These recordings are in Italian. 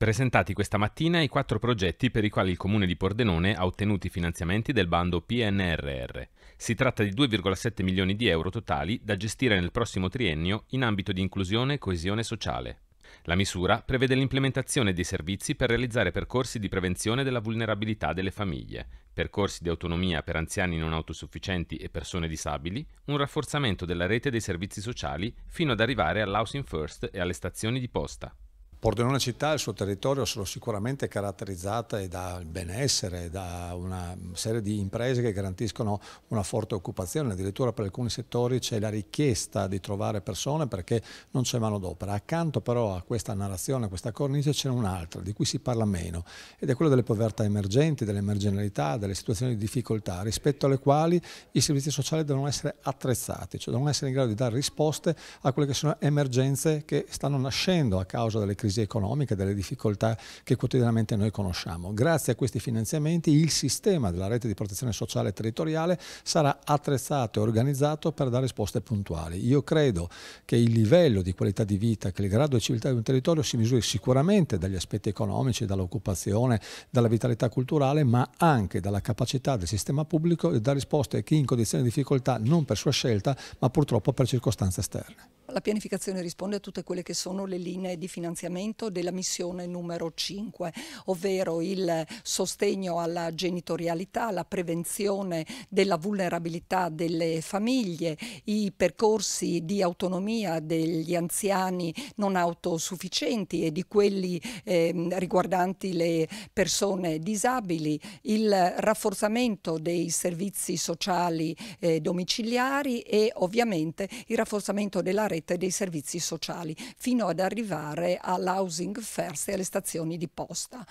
Presentati questa mattina i quattro progetti per i quali il comune di Pordenone ha ottenuto i finanziamenti del bando PNRR. Si tratta di 2,7 milioni di euro totali da gestire nel prossimo triennio in ambito di inclusione e coesione sociale. La misura prevede l'implementazione di servizi per realizzare percorsi di prevenzione della vulnerabilità delle famiglie, percorsi di autonomia per anziani non autosufficienti e persone disabili, un rafforzamento della rete dei servizi sociali fino ad arrivare all'housing first e alle stazioni di posta. Pordenone città e il suo territorio sono sicuramente caratterizzate dal benessere, da una serie di imprese che garantiscono una forte occupazione, addirittura per alcuni settori c'è la richiesta di trovare persone perché non c'è manodopera. Accanto però a questa narrazione, a questa cornice c'è un'altra di cui si parla meno ed è quella delle povertà emergenti, delle marginalità, delle situazioni di difficoltà rispetto alle quali i servizi sociali devono essere attrezzati, cioè devono essere in grado di dare risposte a quelle che sono emergenze che stanno nascendo a causa delle crisi crisi economica, delle difficoltà che quotidianamente noi conosciamo. Grazie a questi finanziamenti il sistema della rete di protezione sociale e territoriale sarà attrezzato e organizzato per dare risposte puntuali. Io credo che il livello di qualità di vita, che il grado di civiltà di un territorio si misuri sicuramente dagli aspetti economici, dall'occupazione, dalla vitalità culturale, ma anche dalla capacità del sistema pubblico di dare risposte a chi in condizioni di difficoltà non per sua scelta, ma purtroppo per circostanze esterne. La pianificazione risponde a tutte quelle che sono le linee di finanziamento della missione numero 5, ovvero il sostegno alla genitorialità, la prevenzione della vulnerabilità delle famiglie, i percorsi di autonomia degli anziani non autosufficienti e di quelli eh, riguardanti le persone disabili, il rafforzamento dei servizi sociali eh, domiciliari e ovviamente il rafforzamento della rete rete dei servizi sociali, fino ad arrivare all'housing first e alle stazioni di posta.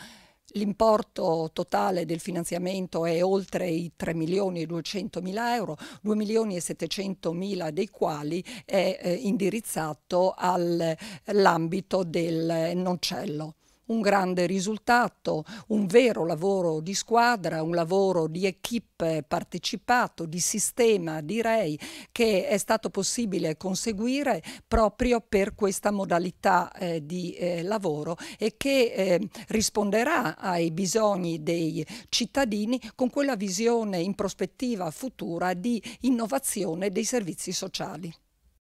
L'importo totale del finanziamento è oltre i 3 milioni e 200 mila euro, 2 milioni e 700 mila dei quali è eh, indirizzato all'ambito del noncello un grande risultato, un vero lavoro di squadra, un lavoro di equip partecipato, di sistema, direi, che è stato possibile conseguire proprio per questa modalità eh, di eh, lavoro e che eh, risponderà ai bisogni dei cittadini con quella visione in prospettiva futura di innovazione dei servizi sociali.